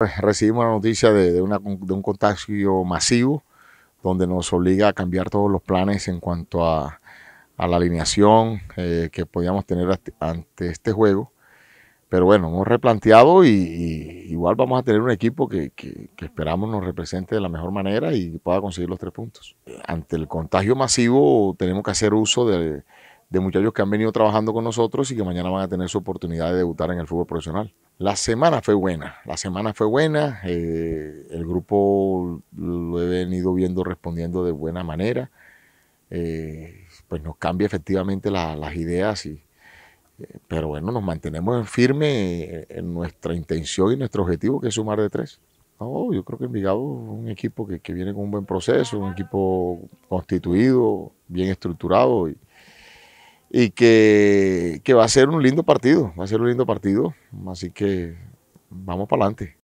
Pues, recibimos la noticia de, un contagio masivo donde nos obliga a cambiar todos los planes en cuanto a, la alineación eh, que podíamos tener ante este juego. Pero bueno, hemos replanteado y, igual vamos a tener un equipo que, esperamos nos represente de la mejor manera y pueda conseguir los tres puntos. Ante el contagio masivo tenemos que hacer uso de muchachos que han venido trabajando con nosotros y que mañana van a tener su oportunidad de debutar en el fútbol profesional. La semana fue buena, la semana fue buena, eh, el grupo lo he venido viendo respondiendo de buena manera, eh, pues nos cambia efectivamente las ideas, y, eh, pero bueno, nos mantenemos firme en nuestra intención y nuestro objetivo que es sumar de tres. yo creo que Envigado es un equipo que, que viene con un buen proceso, un equipo constituido, bien estructurado y, y que, que va a ser un lindo partido, va a ser un lindo partido, así que vamos para adelante.